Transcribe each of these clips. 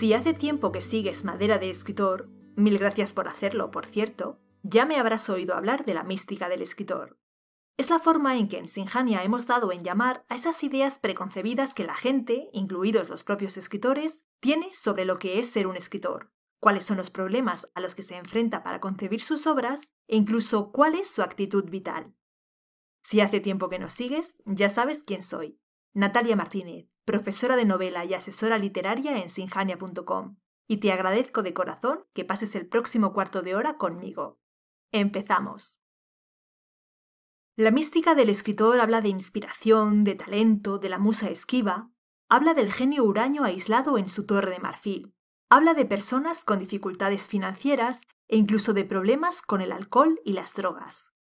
Si hace tiempo que sigues Madera de Escritor, mil gracias por hacerlo, por cierto, ya me habrás oído hablar de la mística del escritor. Es la forma en que en Sinjania hemos dado en llamar a esas ideas preconcebidas que la gente, incluidos los propios escritores, tiene sobre lo que es ser un escritor, cuáles son los problemas a los que se enfrenta para concebir sus obras e incluso cuál es su actitud vital. Si hace tiempo que nos sigues, ya sabes quién soy. Natalia Martínez, profesora de novela y asesora literaria en sinjania.com. Y te agradezco de corazón que pases el próximo cuarto de hora conmigo. Empezamos. La mística del escritor habla de inspiración, de talento, de la musa esquiva, habla del genio huraño aislado en su torre de marfil, habla de personas con dificultades financieras e incluso de problemas con el alcohol y las drogas.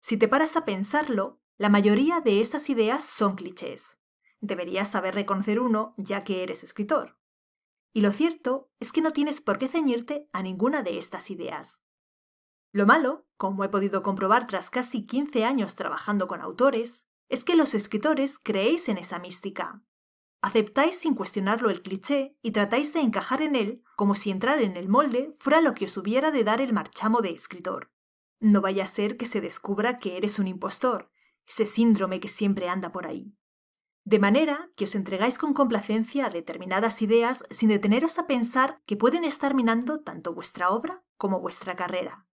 Si te paras a pensarlo, la mayoría de esas ideas son clichés deberías saber reconocer uno ya que eres escritor. Y lo cierto es que no tienes por qué ceñirte a ninguna de estas ideas. Lo malo, como he podido comprobar tras casi 15 años trabajando con autores, es que los escritores creéis en esa mística. Aceptáis sin cuestionarlo el cliché y tratáis de encajar en él como si entrar en el molde fuera lo que os hubiera de dar el marchamo de escritor. No vaya a ser que se descubra que eres un impostor, ese síndrome que siempre anda por ahí de manera que os entregáis con complacencia a determinadas ideas sin deteneros a pensar que pueden estar minando tanto vuestra obra como vuestra carrera.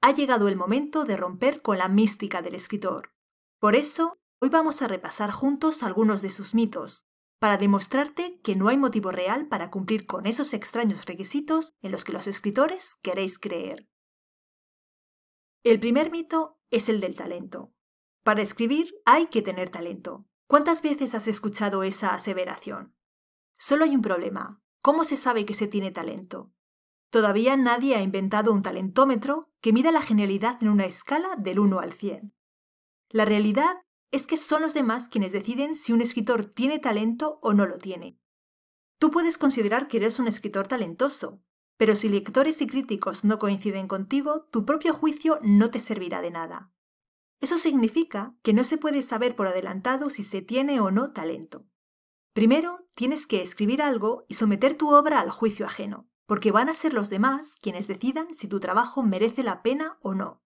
Ha llegado el momento de romper con la mística del escritor. Por eso, hoy vamos a repasar juntos algunos de sus mitos, para demostrarte que no hay motivo real para cumplir con esos extraños requisitos en los que los escritores queréis creer. El primer mito es el del talento. Para escribir hay que tener talento, ¿Cuántas veces has escuchado esa aseveración? Solo hay un problema. ¿Cómo se sabe que se tiene talento? Todavía nadie ha inventado un talentómetro que mida la genialidad en una escala del 1 al 100. La realidad es que son los demás quienes deciden si un escritor tiene talento o no lo tiene. Tú puedes considerar que eres un escritor talentoso, pero si lectores y críticos no coinciden contigo, tu propio juicio no te servirá de nada. Eso significa que no se puede saber por adelantado si se tiene o no talento. Primero, tienes que escribir algo y someter tu obra al juicio ajeno, porque van a ser los demás quienes decidan si tu trabajo merece la pena o no.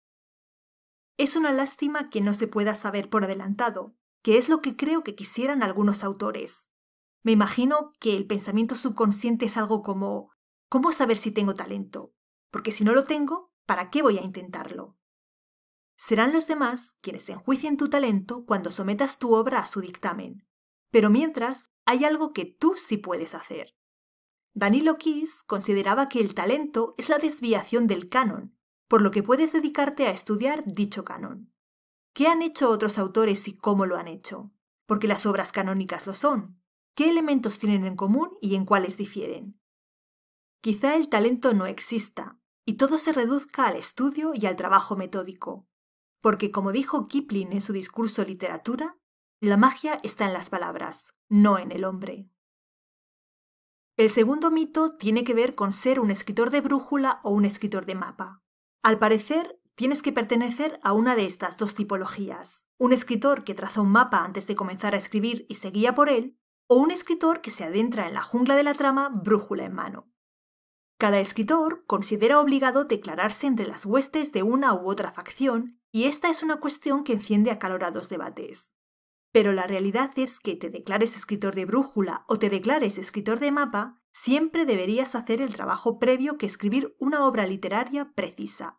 Es una lástima que no se pueda saber por adelantado, que es lo que creo que quisieran algunos autores. Me imagino que el pensamiento subconsciente es algo como ¿cómo saber si tengo talento? Porque si no lo tengo, ¿para qué voy a intentarlo? Serán los demás quienes enjuicien tu talento cuando sometas tu obra a su dictamen. Pero mientras, hay algo que tú sí puedes hacer. Danilo Kiss consideraba que el talento es la desviación del canon, por lo que puedes dedicarte a estudiar dicho canon. ¿Qué han hecho otros autores y cómo lo han hecho? Porque las obras canónicas lo son. ¿Qué elementos tienen en común y en cuáles difieren? Quizá el talento no exista, y todo se reduzca al estudio y al trabajo metódico, porque como dijo Kipling en su discurso Literatura, la magia está en las palabras, no en el hombre. El segundo mito tiene que ver con ser un escritor de brújula o un escritor de mapa. Al parecer, tienes que pertenecer a una de estas dos tipologías. Un escritor que traza un mapa antes de comenzar a escribir y seguía por él, o un escritor que se adentra en la jungla de la trama brújula en mano. Cada escritor considera obligado declararse entre las huestes de una u otra facción, y esta es una cuestión que enciende acalorados debates. Pero la realidad es que te declares escritor de brújula o te declares escritor de mapa, siempre deberías hacer el trabajo previo que escribir una obra literaria precisa.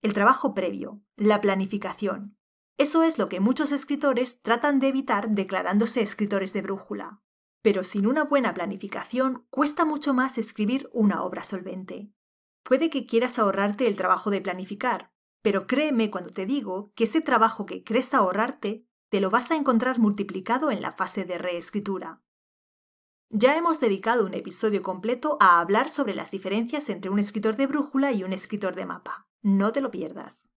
El trabajo previo, la planificación. Eso es lo que muchos escritores tratan de evitar declarándose escritores de brújula pero sin una buena planificación cuesta mucho más escribir una obra solvente. Puede que quieras ahorrarte el trabajo de planificar, pero créeme cuando te digo que ese trabajo que crees ahorrarte te lo vas a encontrar multiplicado en la fase de reescritura. Ya hemos dedicado un episodio completo a hablar sobre las diferencias entre un escritor de brújula y un escritor de mapa. No te lo pierdas.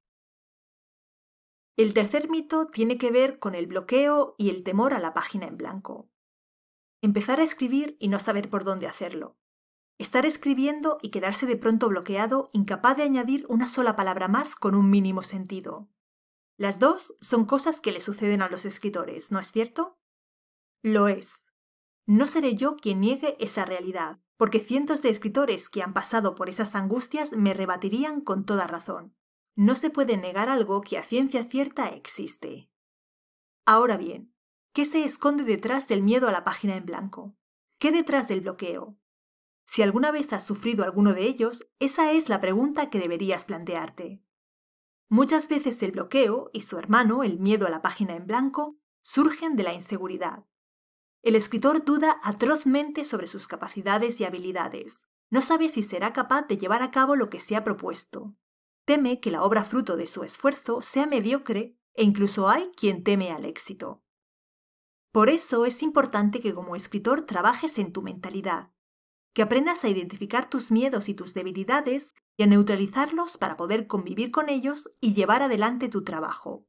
El tercer mito tiene que ver con el bloqueo y el temor a la página en blanco. Empezar a escribir y no saber por dónde hacerlo. Estar escribiendo y quedarse de pronto bloqueado, incapaz de añadir una sola palabra más con un mínimo sentido. Las dos son cosas que le suceden a los escritores, ¿no es cierto? Lo es. No seré yo quien niegue esa realidad, porque cientos de escritores que han pasado por esas angustias me rebatirían con toda razón. No se puede negar algo que a ciencia cierta existe. Ahora bien, ¿Qué se esconde detrás del miedo a la página en blanco? ¿Qué detrás del bloqueo? Si alguna vez has sufrido alguno de ellos, esa es la pregunta que deberías plantearte. Muchas veces el bloqueo y su hermano, el miedo a la página en blanco, surgen de la inseguridad. El escritor duda atrozmente sobre sus capacidades y habilidades. No sabe si será capaz de llevar a cabo lo que se ha propuesto. Teme que la obra fruto de su esfuerzo sea mediocre e incluso hay quien teme al éxito. Por eso es importante que como escritor trabajes en tu mentalidad, que aprendas a identificar tus miedos y tus debilidades y a neutralizarlos para poder convivir con ellos y llevar adelante tu trabajo.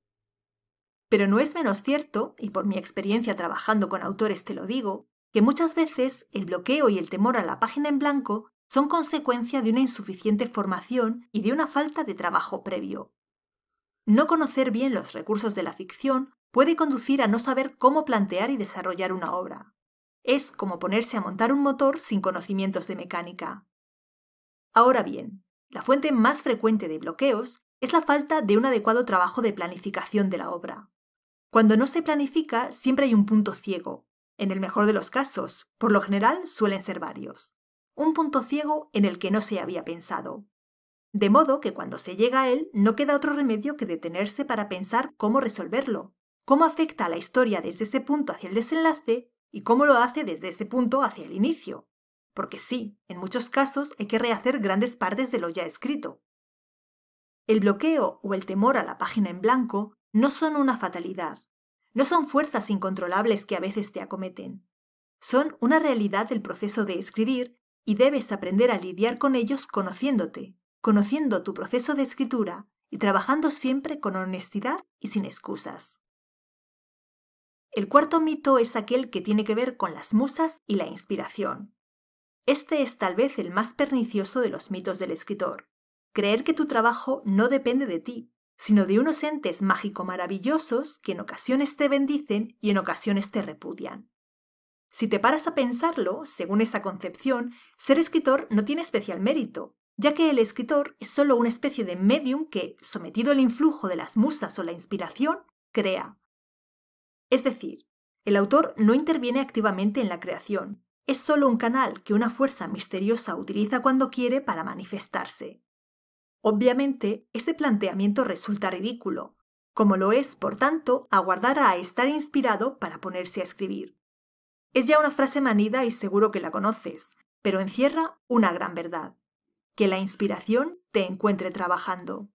Pero no es menos cierto, y por mi experiencia trabajando con autores te lo digo, que muchas veces el bloqueo y el temor a la página en blanco son consecuencia de una insuficiente formación y de una falta de trabajo previo. No conocer bien los recursos de la ficción puede conducir a no saber cómo plantear y desarrollar una obra. Es como ponerse a montar un motor sin conocimientos de mecánica. Ahora bien, la fuente más frecuente de bloqueos es la falta de un adecuado trabajo de planificación de la obra. Cuando no se planifica, siempre hay un punto ciego. En el mejor de los casos, por lo general suelen ser varios. Un punto ciego en el que no se había pensado. De modo que cuando se llega a él, no queda otro remedio que detenerse para pensar cómo resolverlo, cómo afecta la historia desde ese punto hacia el desenlace y cómo lo hace desde ese punto hacia el inicio. Porque sí, en muchos casos hay que rehacer grandes partes de lo ya escrito. El bloqueo o el temor a la página en blanco no son una fatalidad, no son fuerzas incontrolables que a veces te acometen. Son una realidad del proceso de escribir y debes aprender a lidiar con ellos conociéndote, conociendo tu proceso de escritura y trabajando siempre con honestidad y sin excusas. El cuarto mito es aquel que tiene que ver con las musas y la inspiración. Este es tal vez el más pernicioso de los mitos del escritor. Creer que tu trabajo no depende de ti, sino de unos entes mágico maravillosos que en ocasiones te bendicen y en ocasiones te repudian. Si te paras a pensarlo, según esa concepción, ser escritor no tiene especial mérito, ya que el escritor es solo una especie de medium que, sometido al influjo de las musas o la inspiración, crea. Es decir, el autor no interviene activamente en la creación, es solo un canal que una fuerza misteriosa utiliza cuando quiere para manifestarse. Obviamente, ese planteamiento resulta ridículo, como lo es, por tanto, aguardar a estar inspirado para ponerse a escribir. Es ya una frase manida y seguro que la conoces, pero encierra una gran verdad, que la inspiración te encuentre trabajando.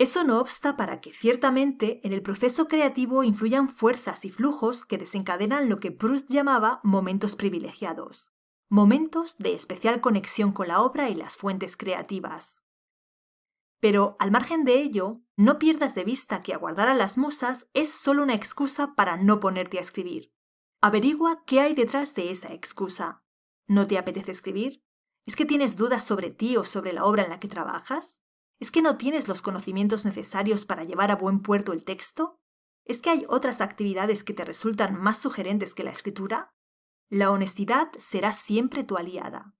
Eso no obsta para que, ciertamente, en el proceso creativo influyan fuerzas y flujos que desencadenan lo que Proust llamaba momentos privilegiados, momentos de especial conexión con la obra y las fuentes creativas. Pero, al margen de ello, no pierdas de vista que aguardar a las musas es solo una excusa para no ponerte a escribir. Averigua qué hay detrás de esa excusa. ¿No te apetece escribir? ¿Es que tienes dudas sobre ti o sobre la obra en la que trabajas? ¿Es que no tienes los conocimientos necesarios para llevar a buen puerto el texto? ¿Es que hay otras actividades que te resultan más sugerentes que la escritura? La honestidad será siempre tu aliada.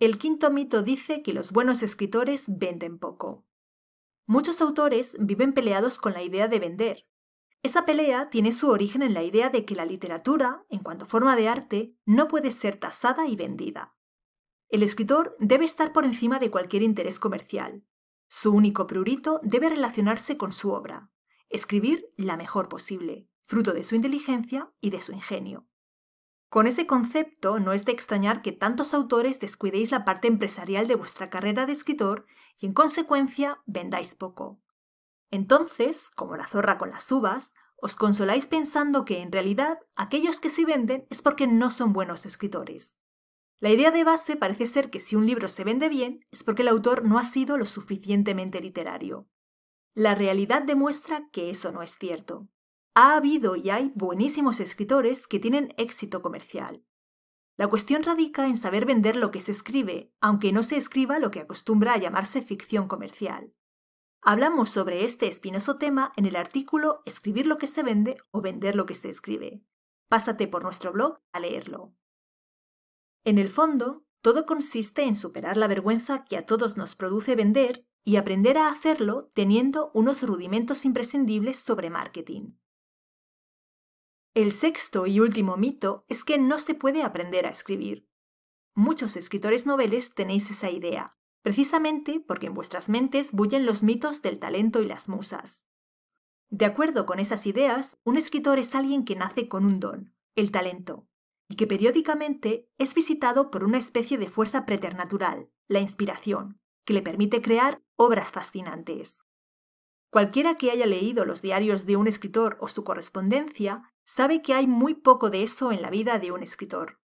El quinto mito dice que los buenos escritores venden poco. Muchos autores viven peleados con la idea de vender. Esa pelea tiene su origen en la idea de que la literatura, en cuanto forma de arte, no puede ser tasada y vendida. El escritor debe estar por encima de cualquier interés comercial. Su único prurito debe relacionarse con su obra, escribir la mejor posible, fruto de su inteligencia y de su ingenio. Con ese concepto no es de extrañar que tantos autores descuidéis la parte empresarial de vuestra carrera de escritor y en consecuencia vendáis poco. Entonces, como la zorra con las uvas, os consoláis pensando que en realidad aquellos que se venden es porque no son buenos escritores. La idea de base parece ser que si un libro se vende bien es porque el autor no ha sido lo suficientemente literario. La realidad demuestra que eso no es cierto. Ha habido y hay buenísimos escritores que tienen éxito comercial. La cuestión radica en saber vender lo que se escribe, aunque no se escriba lo que acostumbra a llamarse ficción comercial. Hablamos sobre este espinoso tema en el artículo Escribir lo que se vende o vender lo que se escribe. Pásate por nuestro blog a leerlo. En el fondo, todo consiste en superar la vergüenza que a todos nos produce vender y aprender a hacerlo teniendo unos rudimentos imprescindibles sobre marketing. El sexto y último mito es que no se puede aprender a escribir. Muchos escritores noveles tenéis esa idea, precisamente porque en vuestras mentes bullen los mitos del talento y las musas. De acuerdo con esas ideas, un escritor es alguien que nace con un don, el talento, y que periódicamente es visitado por una especie de fuerza preternatural, la inspiración, que le permite crear obras fascinantes. Cualquiera que haya leído los diarios de un escritor o su correspondencia sabe que hay muy poco de eso en la vida de un escritor.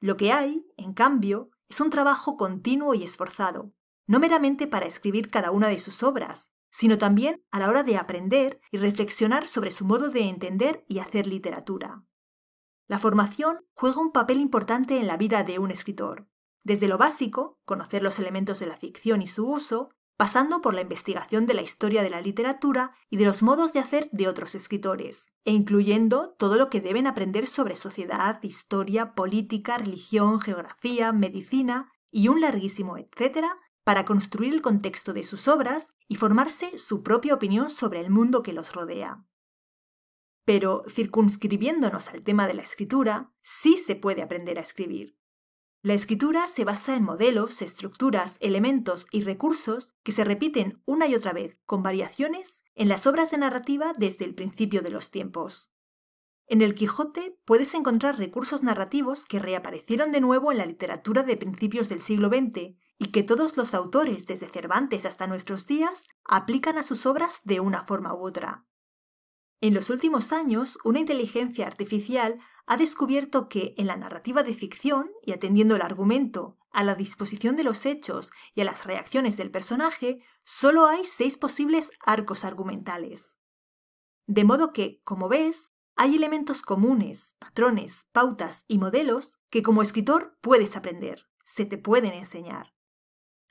Lo que hay, en cambio, es un trabajo continuo y esforzado, no meramente para escribir cada una de sus obras, sino también a la hora de aprender y reflexionar sobre su modo de entender y hacer literatura. La formación juega un papel importante en la vida de un escritor, desde lo básico, conocer los elementos de la ficción y su uso, pasando por la investigación de la historia de la literatura y de los modos de hacer de otros escritores, e incluyendo todo lo que deben aprender sobre sociedad, historia, política, religión, geografía, medicina y un larguísimo etcétera para construir el contexto de sus obras y formarse su propia opinión sobre el mundo que los rodea. Pero circunscribiéndonos al tema de la escritura, sí se puede aprender a escribir. La escritura se basa en modelos, estructuras, elementos y recursos que se repiten una y otra vez, con variaciones, en las obras de narrativa desde el principio de los tiempos. En el Quijote puedes encontrar recursos narrativos que reaparecieron de nuevo en la literatura de principios del siglo XX y que todos los autores, desde Cervantes hasta nuestros días, aplican a sus obras de una forma u otra. En los últimos años, una inteligencia artificial ha descubierto que en la narrativa de ficción, y atendiendo el argumento, a la disposición de los hechos y a las reacciones del personaje, solo hay seis posibles arcos argumentales. De modo que, como ves, hay elementos comunes, patrones, pautas y modelos que como escritor puedes aprender, se te pueden enseñar.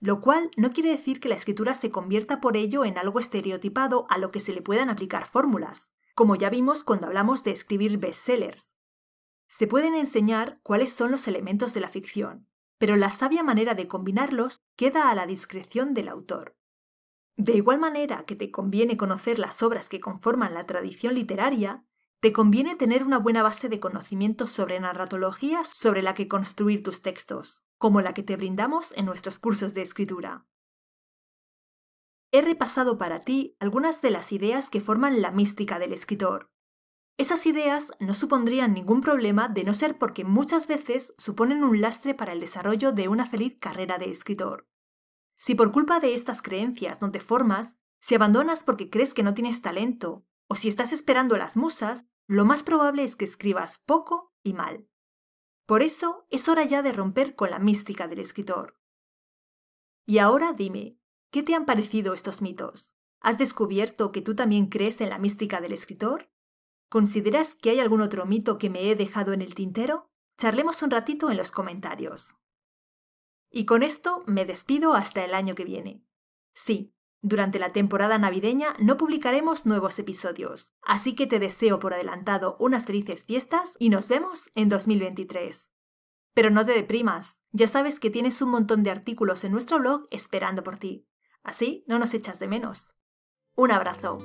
Lo cual no quiere decir que la escritura se convierta por ello en algo estereotipado a lo que se le puedan aplicar fórmulas como ya vimos cuando hablamos de escribir bestsellers. Se pueden enseñar cuáles son los elementos de la ficción, pero la sabia manera de combinarlos queda a la discreción del autor. De igual manera que te conviene conocer las obras que conforman la tradición literaria, te conviene tener una buena base de conocimientos sobre narratología sobre la que construir tus textos, como la que te brindamos en nuestros cursos de escritura he repasado para ti algunas de las ideas que forman la mística del escritor. Esas ideas no supondrían ningún problema de no ser porque muchas veces suponen un lastre para el desarrollo de una feliz carrera de escritor. Si por culpa de estas creencias no te formas, si abandonas porque crees que no tienes talento, o si estás esperando las musas, lo más probable es que escribas poco y mal. Por eso es hora ya de romper con la mística del escritor. Y ahora dime, ¿Qué te han parecido estos mitos? ¿Has descubierto que tú también crees en la mística del escritor? ¿Consideras que hay algún otro mito que me he dejado en el tintero? Charlemos un ratito en los comentarios. Y con esto me despido hasta el año que viene. Sí, durante la temporada navideña no publicaremos nuevos episodios, así que te deseo por adelantado unas felices fiestas y nos vemos en 2023. Pero no te deprimas, ya sabes que tienes un montón de artículos en nuestro blog esperando por ti. Así no nos echas de menos. Un abrazo.